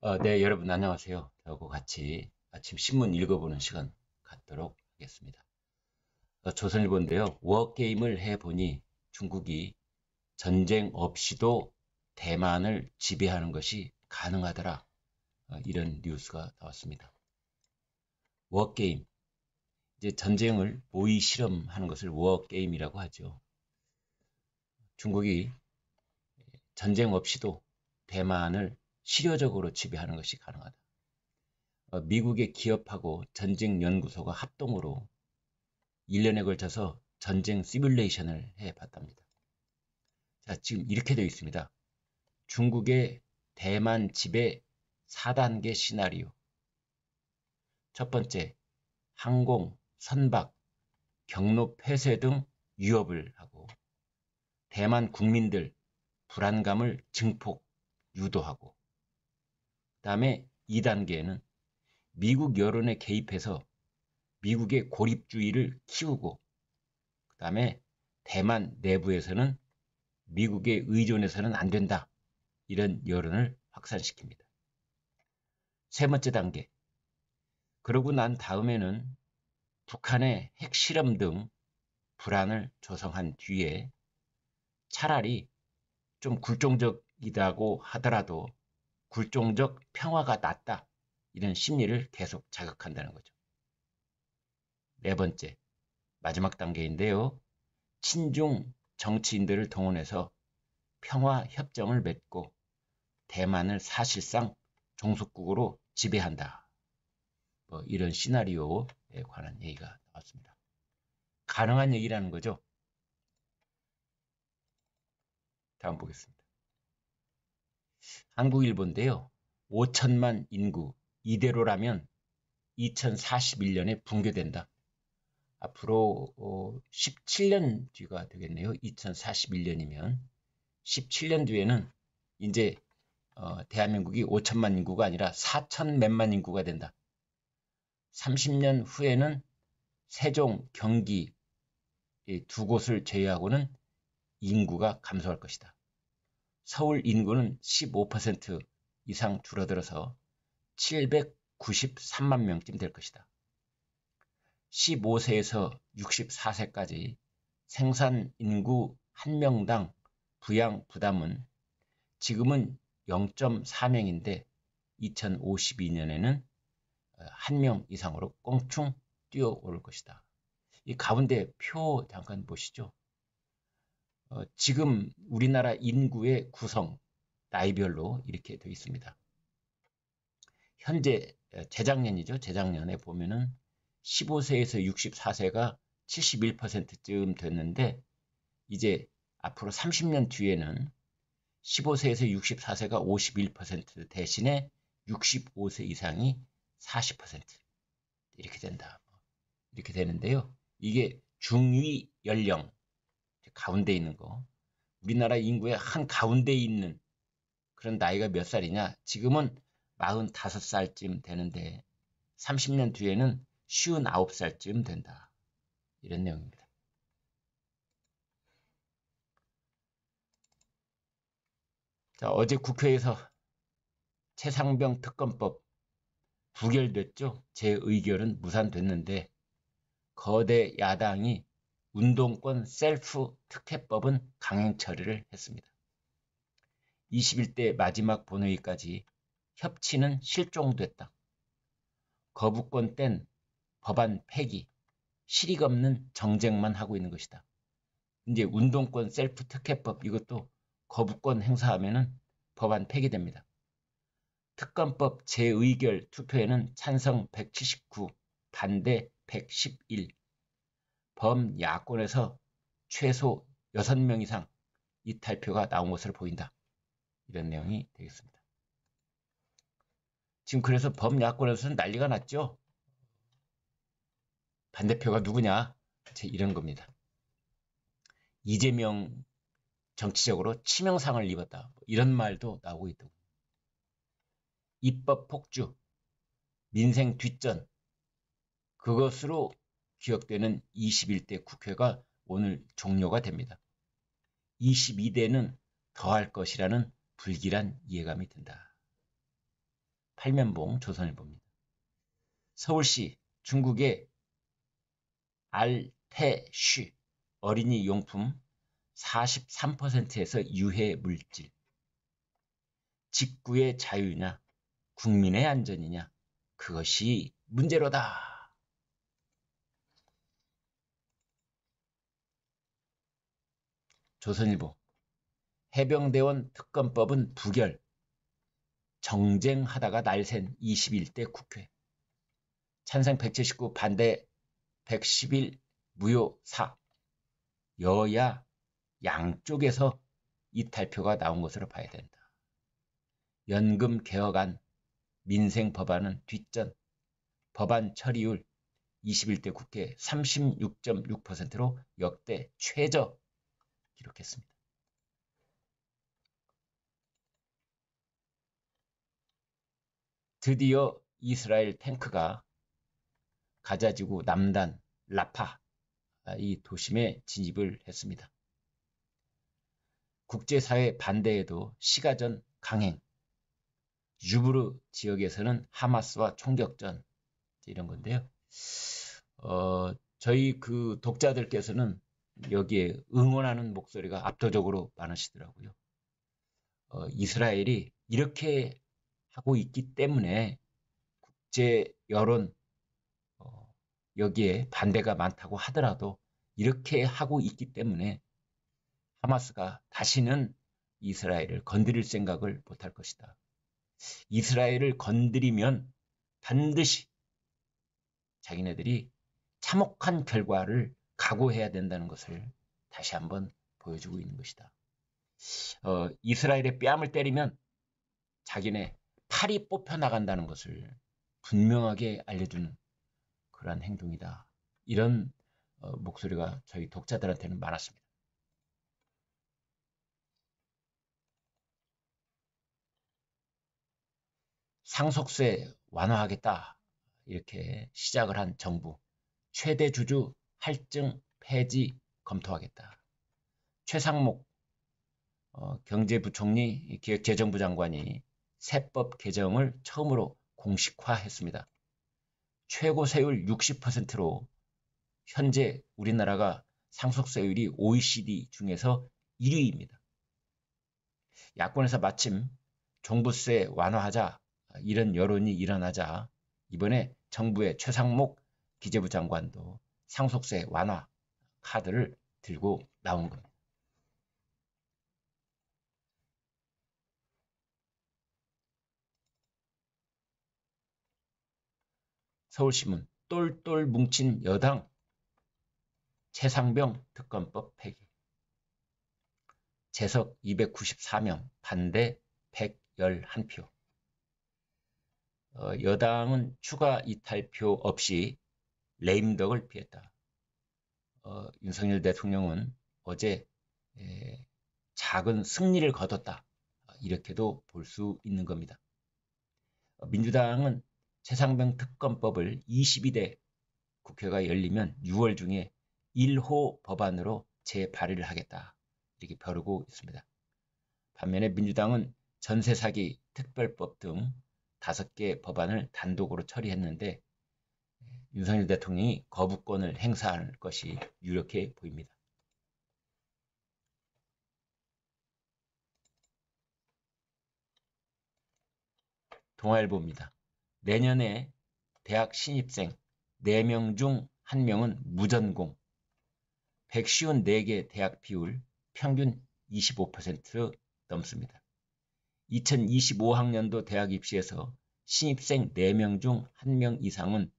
어, 네, 여러분 안녕하세요. 저하고 같이 아침 신문 읽어보는 시간 갖도록 하겠습니다. 어, 조선일보인데요. 워게임을 해보니 중국이 전쟁 없이도 대만을 지배하는 것이 가능하더라. 어, 이런 뉴스가 나왔습니다. 워게임. 이제 전쟁을 모의 실험하는 것을 워게임이라고 하죠. 중국이 전쟁 없이도 대만을 실효적으로 지배하는 것이 가능하다. 어, 미국의 기업하고 전쟁 연구소가 합동으로 1년에 걸쳐서 전쟁 시뮬레이션을 해봤답니다. 자, 지금 이렇게 되어 있습니다. 중국의 대만 지배 4단계 시나리오. 첫 번째, 항공, 선박, 경로 폐쇄 등 위협을 하고 대만 국민들 불안감을 증폭, 유도하고 다음에 2단계는 미국 여론에 개입해서 미국의 고립주의를 키우고 그 다음에 대만 내부에서는 미국의 의존해서는 안 된다. 이런 여론을 확산시킵니다. 세 번째 단계. 그러고 난 다음에는 북한의 핵실험 등 불안을 조성한 뒤에 차라리 좀 굴종적이라고 하더라도 굴종적 평화가 낫다. 이런 심리를 계속 자극한다는 거죠. 네 번째, 마지막 단계인데요. 친중 정치인들을 동원해서 평화 협정을 맺고 대만을 사실상 종속국으로 지배한다. 뭐 이런 시나리오에 관한 얘기가 나왔습니다. 가능한 얘기라는 거죠. 다음 보겠습니다. 한국일본인데요 5천만 인구 이대로라면 2041년에 붕괴된다. 앞으로 17년 어, 뒤가 되겠네요. 2041년이면 17년 뒤에는 이제 어, 대한민국이 5천만 인구가 아니라 4천 몇만 인구가 된다. 30년 후에는 세종, 경기 두 곳을 제외하고는 인구가 감소할 것이다. 서울 인구는 15% 이상 줄어들어서 793만 명쯤 될 것이다. 15세에서 64세까지 생산 인구 1명당 부양 부담은 지금은 0.4명인데 2052년에는 1명 이상으로 껑충 뛰어오를 것이다. 이 가운데 표 잠깐 보시죠. 어, 지금 우리나라 인구의 구성, 나이별로 이렇게 되어 있습니다. 현재 재작년이죠. 재작년에 보면은 15세에서 64세가 71%쯤 됐는데 이제 앞으로 30년 뒤에는 15세에서 64세가 51% 대신에 65세 이상이 40% 이렇게 된다. 이렇게 되는데요. 이게 중위 연령 가운데 있는 거. 우리나라 인구의 한 가운데 있는 그런 나이가 몇 살이냐? 지금은 45살쯤 되는데 30년 뒤에는 59살쯤 된다. 이런 내용입니다. 자, 어제 국회에서 최상병 특검법 부결됐죠? 제 의결은 무산됐는데 거대 야당이 운동권 셀프 특혜법은 강행 처리를 했습니다. 21대 마지막 본회의까지 협치는 실종됐다. 거부권 뗀 법안 폐기, 실익 없는 정쟁만 하고 있는 것이다. 이제 운동권 셀프 특혜법 이것도 거부권 행사하면 법안 폐기됩니다. 특검법 재의결 투표에는 찬성 179, 반대 111, 범야권에서 최소 6명 이상 이탈표가 나온 것으로 보인다. 이런 내용이 되겠습니다. 지금 그래서 범야권에서는 난리가 났죠. 반대표가 누구냐? 제 이런 겁니다. 이재명 정치적으로 치명상을 입었다. 뭐 이런 말도 나오고 있다고 입법 폭주, 민생 뒷전, 그것으로 기억되는 21대 국회가 오늘 종료가 됩니다. 22대는 더할 것이라는 불길한 예감이 든다. 팔면봉 조선일보입니다. 서울시 중국의 알테슈 어린이 용품 43%에서 유해 물질 직구의 자유냐 국민의 안전이냐 그것이 문제로다. 조선일보 해병대원 특검법은 부결 정쟁하다가 날샌 21대 국회 찬성 179 반대 111 무효 4 여야 양쪽에서 이탈표가 나온 것으로 봐야 된다. 연금 개혁안, 민생 법안은 뒷전, 법안 처리율 21대 국회 36.6%로 역대 최저 기록했습니다. 드디어 이스라엘 탱크가 가자지구 남단 라파 아, 이 도심에 진입을 했습니다. 국제사회 반대에도 시가전 강행, 유브르 지역에서는 하마스와 총격전 이런 건데요. 어, 저희 그 독자들께서는 여기에 응원하는 목소리가 압도적으로 많으시더라고요. 어, 이스라엘이 이렇게 하고 있기 때문에 국제 여론 어, 여기에 반대가 많다고 하더라도 이렇게 하고 있기 때문에 하마스가 다시는 이스라엘을 건드릴 생각을 못할 것이다. 이스라엘을 건드리면 반드시 자기네들이 참혹한 결과를 각오해야 된다는 것을 다시 한번 보여주고 있는 것이다. 어, 이스라엘의 뺨을 때리면 자기네 팔이 뽑혀 나간다는 것을 분명하게 알려주는 그러한 행동이다. 이런 어, 목소리가 저희 독자들한테는 많았습니다. 상속세 완화하겠다 이렇게 시작을 한 정부 최대 주주 할증 폐지 검토하겠다. 최상목 어, 경제부총리 기획재정부 장관이 세법 개정을 처음으로 공식화했습니다. 최고 세율 60%로 현재 우리나라가 상속세율이 OECD 중에서 1위입니다. 야권에서 마침 종부세 완화하자 이런 여론이 일어나자 이번에 정부의 최상목 기재부 장관도 상속세 완화 카드를 들고 나온 겁니다. 서울신문 똘똘 뭉친 여당 최상병 특검법 폐기 재석 294명 반대 111표 어, 여당은 추가 이탈표 없이 레임덕을 피했다. 어, 윤석열 대통령은 어제 에, 작은 승리를 거뒀다. 어, 이렇게도 볼 수 있는 겁니다. 어, 민주당은 최상병 특검법을 22대 국회가 열리면 6월 중에 1호 법안으로 재발의를 하겠다. 이렇게 벼르고 있습니다. 반면에 민주당은 전세사기 특별법 등 5개 법안을 단독으로 처리했는데 윤석열 대통령이 거부권을 행사할 것이 유력해 보입니다. 동아일보입니다. 내년에 대학 신입생 4명 중 1명은 무전공, 백1운4개 대학 비율 평균 25% 넘습니다. 2025학년도 대학 입시에서 신입생 4명 중 1명 이상은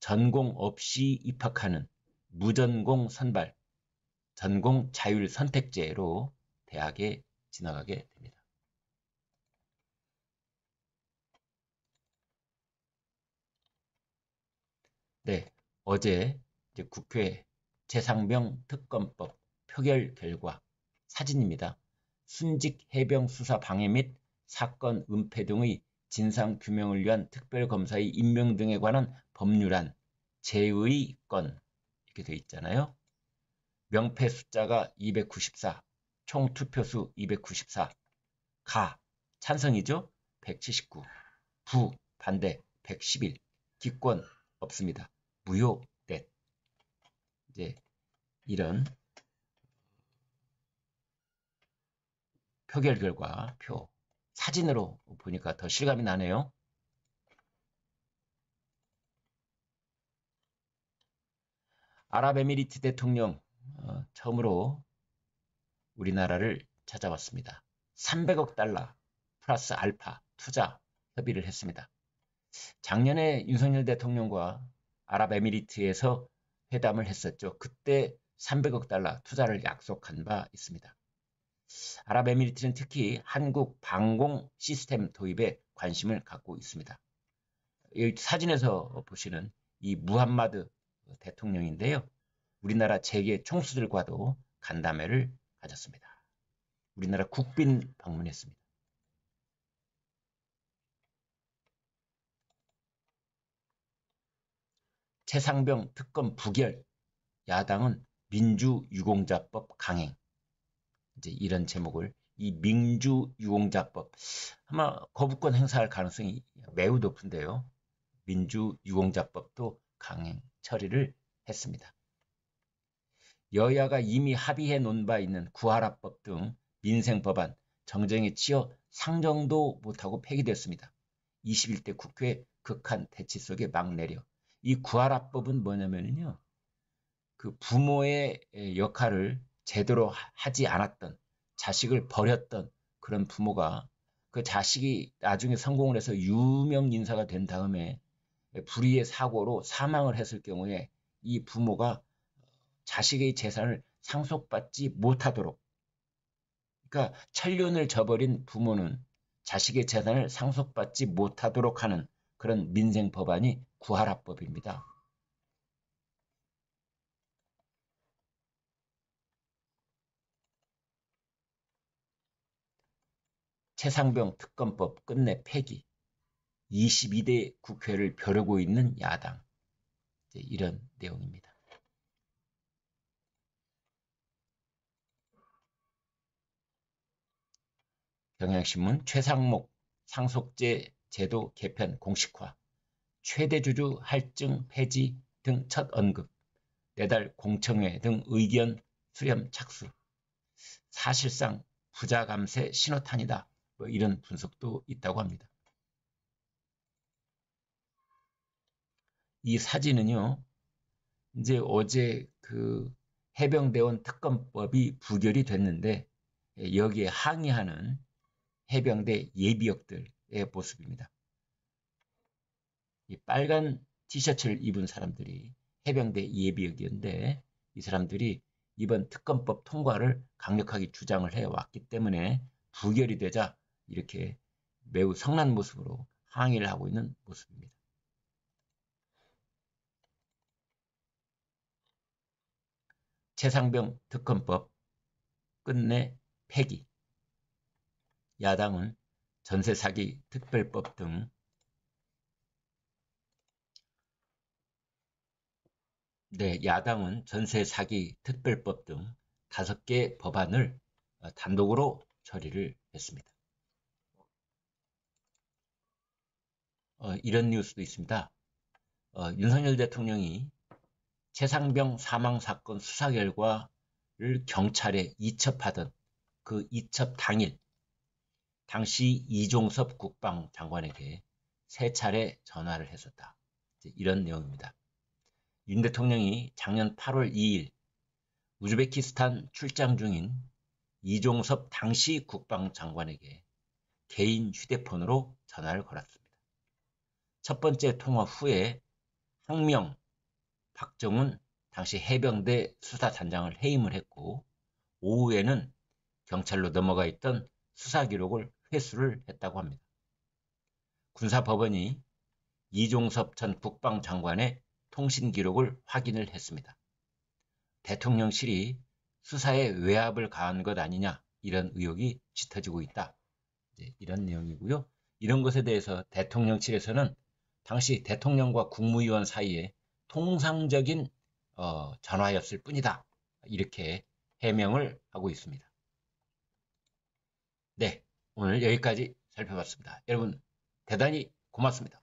전공 없이 입학하는 무전공 선발, 전공 자율 선택제로 대학에 지나가게 됩니다. 네, 어제 국회 재상병 특검법 표결 결과 사진입니다. 순직 해병 수사 방해 및 사건 은폐 등의 진상규명을 위한 특별검사의 임명 등에 관한 법률안, 제의권 이렇게 돼 있잖아요. 명패 숫자가 294, 총 투표수 294, 가, 찬성이죠? 179, 부, 반대, 111, 기권, 없습니다. 무효, 넷. 이제 이런 표결 결과, 표. 사진으로 보니까 더 실감이 나네요. 아랍에미리트 대통령 어, 처음으로 우리나라를 찾아왔습니다. 300억 달러 플러스 알파 투자 협의를 했습니다. 작년에 윤석열 대통령과 아랍에미리트에서 회담을 했었죠. 그때 300억 달러 투자를 약속한 바 있습니다. 아랍에미리트는 특히 한국 방공 시스템 도입에 관심을 갖고 있습니다. 여기 사진에서 보시는 이 무함마드 대통령인데요. 우리나라 재계 총수들과도 간담회를 가졌습니다. 우리나라 국빈 방문했습니다. 최상병 특검 부결, 야당은 민주유공자법 강행. 이제 이런 제목을 이 민주 유공자법 아마 거부권 행사할 가능성이 매우 높은데요. 민주 유공자법도 강행 처리를 했습니다. 여야가 이미 합의해 놓은 바 있는 구하라법 등 민생 법안 정쟁에 치여 상정도 못하고 폐기됐습니다. 21대 국회 극한 대치 속에 막 내려 이 구하라법은 뭐냐면요. 그 부모의 역할을 제대로 하지 않았던 자식을 버렸던 그런 부모가 그 자식이 나중에 성공을 해서 유명 인사가 된 다음에 불의의 사고로 사망을 했을 경우에 이 부모가 자식의 재산을 상속받지 못하도록 그러니까 천륜을 저버린 부모는 자식의 재산을 상속받지 못하도록 하는 그런 민생 법안이 구하라법입니다. 최상병 특검법 끝내 폐기, 22대 국회를 벼르고 있는 야당 이런 내용입니다. 경향신문 최상목 상속제 제도 개편 공식화, 최대주주 할증 폐지 등 첫 언급, 내달 공청회 등 의견 수렴 착수, 사실상 부자 감세 신호탄이다. 뭐 이런 분석도 있다고 합니다. 이 사진은요. 이제 어제 그 해병대원 특검법이 부결이 됐는데 예, 여기에 항의하는 해병대 예비역들의 모습입니다. 이 빨간 티셔츠를 입은 사람들이 해병대 예비역이었는데 이 사람들이 이번 특검법 통과를 강력하게 주장을 해왔기 때문에 부결이 되자 이렇게 매우 성난 모습으로 항의를 하고 있는 모습입니다. 최상병 특검법 끝내 폐기 야당은 전세사기 특별법 등 네, 야당은 전세사기 특별법 등 다섯 개 법안을 단독으로 처리를 했습니다. 어, 이런 뉴스도 있습니다. 어, 윤석열 대통령이 최상병 사망 사건 수사 결과를 경찰에 이첩하던 그 이첩 당일 당시 이종섭 국방장관에게 세 차례 전화를 했었다. 이런 내용입니다. 윤 대통령이 작년 8월 2일 우즈베키스탄 출장 중인 이종섭 당시 국방장관에게 개인 휴대폰으로 전화를 걸었습니다. 첫 번째 통화 후에 혁명 박정훈 당시 해병대 수사단장을 해임을 했고 오후에는 경찰로 넘어가 있던 수사 기록을 회수를 했다고 합니다. 군사법원이 이종섭 전 국방장관의 통신 기록을 확인을 했습니다. 대통령실이 수사에 외압을 가한 것 아니냐 이런 의혹이 짙어지고 있다. 이런 내용이고요. 이런 것에 대해서 대통령실에서는 당시 대통령과 국무위원 사이에 통상적인 어, 전화였을 뿐이다. 이렇게 해명을 하고 있습니다. 네, 오늘 여기까지 살펴봤습니다. 여러분 대단히 고맙습니다.